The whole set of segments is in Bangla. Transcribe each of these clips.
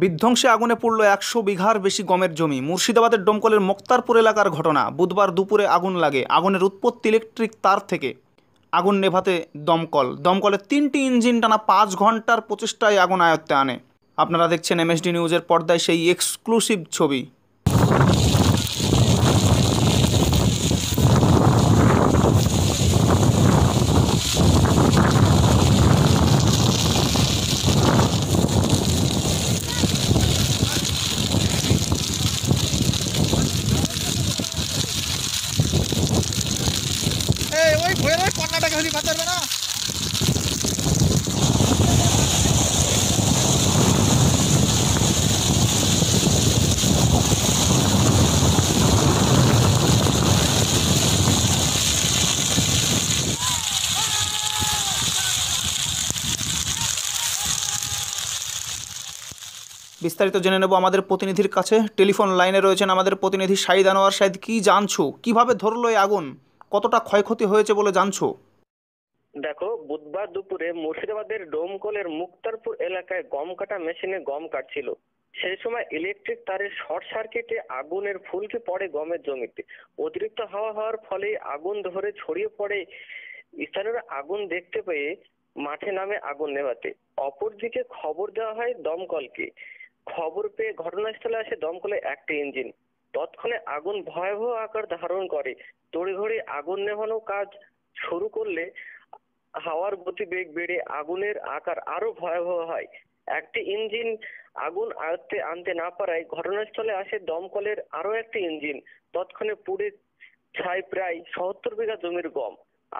বিধ্বংসে আগুনে পুড়ল একশো বিঘার বেশি গমের জমি মুর্শিদাবাদের ডোমকলের মোক্তারপুর এলাকার ঘটনা বুধবার দুপুরে আগুন লাগে আগুনের উৎপত্তি ইলেকট্রিক তার থেকে আগুন নেভাতে দমকল দমকলের তিনটি ইঞ্জিন টানা পাঁচ ঘন্টার প্রচেষ্টায় আগুন আয়ত্তে আনে আপনারা দেখছেন এমএসডি নিউজের পর্দায় সেই এক্সক্লুসিভ ছবি বিস্তারিত জেনে নেব আমাদের প্রতিনিধির কাছে টেলিফোন লাইনে রয়েছেন আমাদের প্রতিনিধি শাহিদ আনোয়ার শাহিদ কী জানছো কিভাবে ধরলো এই আগুন কতটা ক্ষয়ক্ষতি হয়েছে বলে জানছো দেখো বুধবার দুপুরে মুর্শিদাবাদের ডোমকলের মুক্তারপুর এলাকায় গম কাটা মেশিনে গম কাটছিল সেই সময় ইলেকট্রিক তারের শর্ট সার্কিটে আগুনের ফুলকে পড়ে গমের জমিতে অতিরিক্ত হাওয়া হওয়ার ফলে আগুন ধরে ছড়িয়ে পড়ে স্থানীয়রা আগুন দেখতে পেয়ে মাঠে নামে আগুন নেভাতে অপরদিকে খবর দেওয়া হয় দমকলকে খবর পেয়ে ঘটনাস্থলে আসে দমকলে একটি ইঞ্জিন তৎক্ষণে আগুন ভয়াবহ আকার ধারণ করে তড়িঘড়ি আগুন নেভানো কাজ শুরু করলে হাওয়ার গতিবেগ বেড়ে আগুনের আকার আরো ভয়াবহ হয় একটি ইঞ্জিন আগুন আয়ত্তে আনতে না পারায় ঘটনাস্থলে আসে দমকলের আরো একটি ইঞ্জিন তৎক্ষণে পুড়ে ছাই প্রায় সত্তর বিঘা জমির গম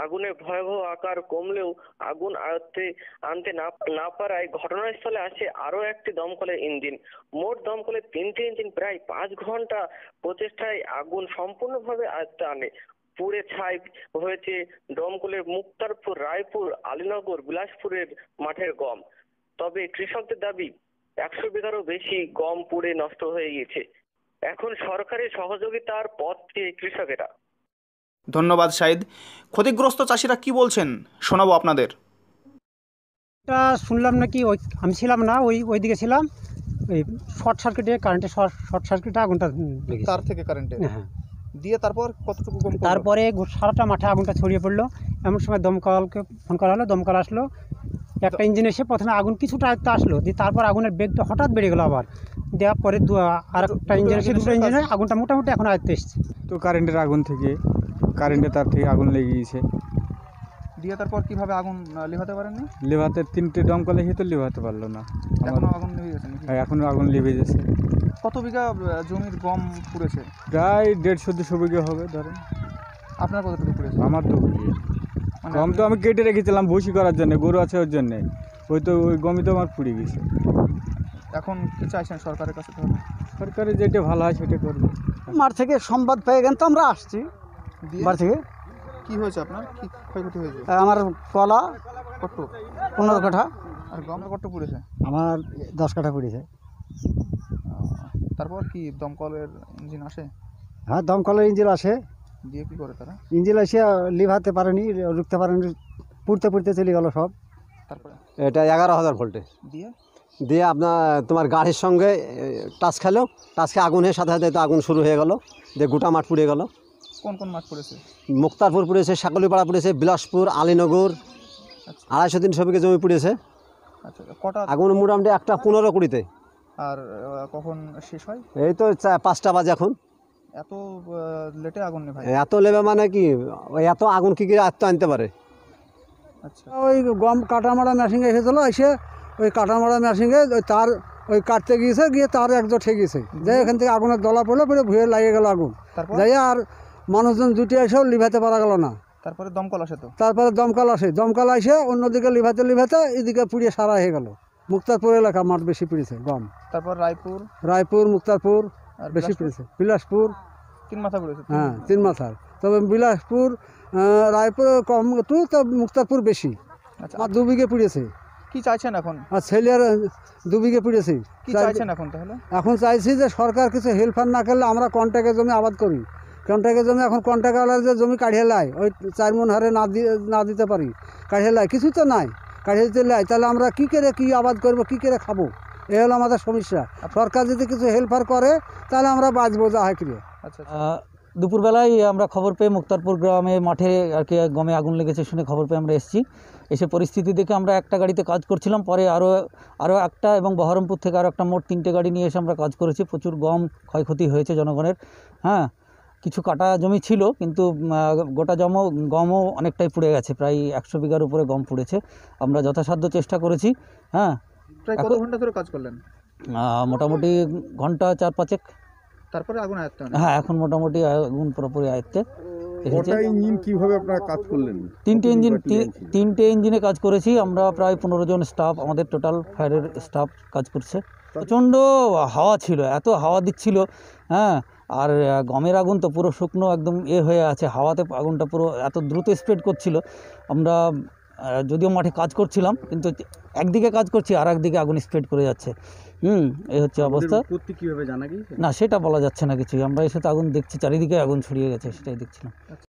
আগুনের ভয়াবহ আকার কমলেও আগুন আয়ত্তে আনতে না পারায় ঘটনাস্থলে আসে আরো একটি দমকলের ইঞ্জিন মোট দমকলের তিনটি ইঞ্জিন প্রায় পাঁচ ঘন্টা প্রচেষ্টায় আগুন সম্পূর্ণভাবে আয়ত্তে আনে পুড়ে ছাই হয়েছে দমকলের মুক্তারপুর রায়পুর আলীনগর বিলাসপুরের মাঠের গম তবে কৃষকদের দাবি একশো বিঘারও বেশি গম পুড়ে নষ্ট হয়ে গিয়েছে এখন সরকারের সহযোগিতার পথ চেয়ে কৃষকেরা ধন্যবাদ সাইদ ক্ষতিগ্রস্ত চাষিরা কি বলছেন শোনাবো আপনাদের এটা শুনলাম নাকি ওই আমি ছিলাম না ওই ওই দিকে ছিলাম ওই শর্ট সার্কিটে কারেন্টে শর্ট সার্কিটে আগুনটা তার থেকে কারেন্টে হ্যাঁ, হ্যাঁ। দিয়ে তারপর কতটুকু তারপরে সারাটা মাঠে আগুনটা ছড়িয়ে পড়লো এমন সময় দমকলকে ফোন করা হলো দমকল আসলো একটা ইঞ্জিন এসে প্রথমে আগুন কিছুটা আয়ত্তে আসলো দিয়ে তারপর আগুনের বেগটা হঠাৎ বেড়ে গেলো আবার দেওয়ার পরে আর একটা ইঞ্জিন এসে দুটো ইঞ্জিনে আগুনটা মোটামুটি এখন আয়ত্তে এসছে তো কারেন্টের আগুন থেকে কারেন্টে তার থেকে আগুন লেগে গিয়েছে দিয়ে তারপর কিভাবে আগুন লেভাতে পারেনি লেভাতে তিনটে দমকলে তো লেভাতে পারলো না এখনো আগুন লেগে গেছে হ্যাঁ, এখনও আগুন লিভে গেছে কত বিঘা জমির গম পুড়েছে প্রায় দেড়শো দুশো বিঘা হবে ধরেন আপনার কতটুকু পুড়েছে আমার দু মানে গম তো আমি কেটে রেখেছিলাম ভুসি করার জন্য গরু আছে ওর জন্যে ওই তো ওই গমই তো আমার পুড়ে গেছে এখন কি চাইছেন সরকারের কাছে সরকারের যেটা ভালো হয় সেটা করবে মার থেকে সংবাদ পেয়ে গেলে তো আমরা আসছি বাড়ি থেকে কি হয়েছে আপনার কি ক্ষয়ক্ষতি হয়েছে আমার কলা কত পনেরো কাঠা আর গম কত পুড়েছে আমার দশ কাঠা পুড়েছে তারপর কি দমকলের ইঞ্জিন আসে হ্যাঁ দমকলের ইঞ্জিন আসে দিয়ে কী করে তারা ইঞ্জিন আসে লিভাতে পারেনি রুখতে পারেনি পুড়তে পুড়তে চলে গেল সব তারপরে এটা এগারো হাজার ভোল্টে দিয়ে দিয়ে আপনার তোমার গাড়ির সঙ্গে টাচ খেলো টাচকে খেয়ে আগুনের সাথে সাথে তো আগুন শুরু হয়ে গেল দিয়ে গোটা মাঠ পুড়ে গেলো কোন কোন পড়েছে মুক্তারপুর পড়েছে শাকলিপাড়া পড়েছে বিলাসপুর আলীনগর আচ্ছা। আড়াইশো তিনশো বিঘে জমি পড়েছে আচ্ছা, আগুন মোটামুটি একটা পনেরো কুড়িতে আর কখন শেষ হয় এই তো পাঁচটা বাজে এখন এত লেটে আগুন নেই এত লেবে মানে কি এত আগুন কি করে আত্ম আনতে পারে আচ্ছা ওই গম কাটামারা মেশিনে এসেছিলো এসে ওই কাটামারা মেশিনে তার ওই কাটতে গিয়েছে গিয়ে তার একদম ঠেকিয়েছে যাই এখান থেকে আগুনের দলা পড়লো পরে ভুয়ে লাগিয়ে গেল আগুন যাই আর মানুষজন জুটি আসে লিভাতে পারা গেল না তারপরে দমকল আসে তো তারপরে দমকল আসে দমকল আসে অন্যদিকে লিভাতে লিভাতে এদিকে পুড়িয়ে সারা হয়ে গেল মুক্তারপুর এলাকা মাঠ বেশি পিড়েছে গম তারপর রায়পুর রায়পুর মুক্তারপুর বেশি পিড়েছে বিলাসপুর তিন মাথা পড়েছে হ্যাঁ তিন মাথার তবে বিলাসপুর রায়পুর কম একটু তো মুক্তারপুর বেশি আর আচ্ছা। দু বিঘে পুড়েছে কি চাইছেন এখন আর ছেলের দু বিঘে পুড়েছে কি চাইছেন এখন তাহলে এখন চাইছি যে সরকার কিছু হেল্পার না করলে আমরা কন্ট্রাক্টের জমি আবাদ করি কন্ট্রাক্টের জমি এখন কন্ট্রাক্টওয়ালার যে জমি কাঢ়িয়ে লাই ওই চার মন হারে না দিয়ে না দিতে পারি কাঢ়িয়ে লাই কিছু তো নাই কাঢ়িয়ে দিতে লাই তাহলে আমরা কী করে কী আবাদ করব কী করে খাবো এ হলো আমাদের সমস্যা সরকার যদি কিছু হেল্পার করে তাহলে আমরা বাঁচবো যা হয় কিরে আচ্ছা, আচ্ছা। দুপুরবেলায় আমরা খবর পেয়ে মুক্তারপুর গ্রামে মাঠে আর কি গমে আগুন লেগেছে শুনে খবর পেয়ে আমরা এসেছি এসে পরিস্থিতি দেখে আমরা একটা গাড়িতে কাজ করছিলাম পরে আরও আরও একটা এবং বহরমপুর থেকে আরও একটা মোট তিনটে গাড়ি নিয়ে এসে আমরা কাজ করেছি প্রচুর গম ক্ষয়ক্ষতি হয়েছে জনগণের হ্যাঁ কিছু কাটা জমি ছিল কিন্তু গোটা জম গমও অনেকটাই পুড়ে গেছে প্রায় একশো বিঘার উপরে গম পুড়েছে আমরা যথাসাধ্য চেষ্টা করেছি হ্যাঁ প্রায় কত ঘন্টা ধরে কাজ করলেন মোটামুটি ঘন্টা চার পাঁচেক তারপরে আগুন আয়ত্তে হ্যাঁ এখন মোটামুটি আগুন পুরোপুরি আয়ত্তে ইঞ্জিন কিভাবে আপনারা কাজ করলেন তিনটে ইঞ্জিন তিনটে ইঞ্জিনে কাজ করেছি আমরা প্রায় পনেরো জন স্টাফ আমাদের টোটাল ফায়ারের স্টাফ কাজ করছে প্রচণ্ড হাওয়া ছিল এত হাওয়া দিচ্ছিল হ্যাঁ আর গমের আগুন তো পুরো শুকনো একদম এ হয়ে আছে হাওয়াতে আগুনটা পুরো এত দ্রুত স্প্রেড করছিল আমরা যদিও মাঠে কাজ করছিলাম কিন্তু একদিকে কাজ করছি আর একদিকে আগুন স্প্রেড করে যাচ্ছে হুম এই হচ্ছে অবস্থা কীভাবে জানা না সেটা বলা যাচ্ছে না কিছুই আমরা এসে তো আগুন দেখছি চারিদিকে আগুন ছড়িয়ে গেছে সেটাই দেখছিলাম